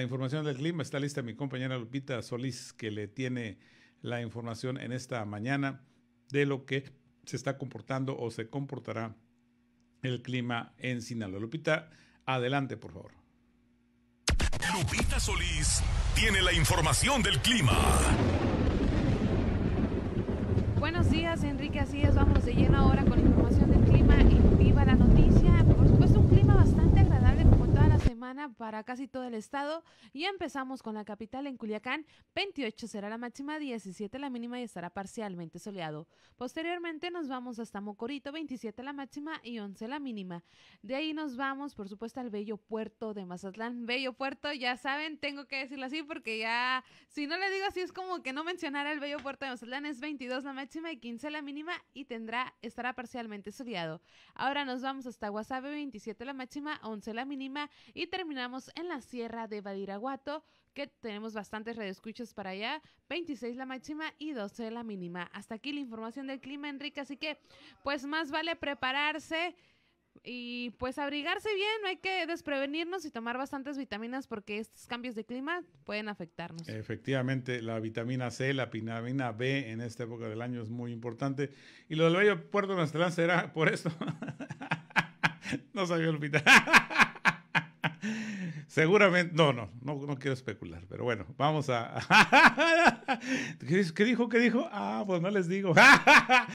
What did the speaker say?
La información del clima está lista mi compañera Lupita Solís, que le tiene la información en esta mañana de lo que se está comportando o se comportará el clima en Sinaloa. Lupita, adelante, por favor. Lupita Solís tiene la información del clima. Buenos días, Enrique. Así es, vamos de lleno ahora con información del clima para casi todo el estado y empezamos con la capital en Culiacán. 28 será la máxima, 17 la mínima y estará parcialmente soleado. Posteriormente nos vamos hasta Mocorito, 27 la máxima y 11 la mínima. De ahí nos vamos, por supuesto, al bello puerto de Mazatlán. Bello puerto, ya saben, tengo que decirlo así porque ya, si no le digo así, es como que no mencionara el bello puerto de Mazatlán. Es 22 la máxima y 15 la mínima y tendrá, estará parcialmente soleado. Ahora nos vamos hasta Guasave, 27 la máxima, 11 la mínima y terminamos en la sierra de Badiraguato, que tenemos bastantes redescuchos para allá, 26 la máxima y 12 la mínima. Hasta aquí la información del clima, Enrique, así que pues más vale prepararse y pues abrigarse bien, no hay que desprevenirnos y tomar bastantes vitaminas porque estos cambios de clima pueden afectarnos. Efectivamente, la vitamina C, la vitamina B en esta época del año es muy importante. Y lo del bello Puerto nuestra será por esto. no sabía olvidar Seguramente, no, no, no, quiero especular, pero bueno, vamos a... ¿Qué dijo? ¿Qué dijo? Ah, pues no les digo.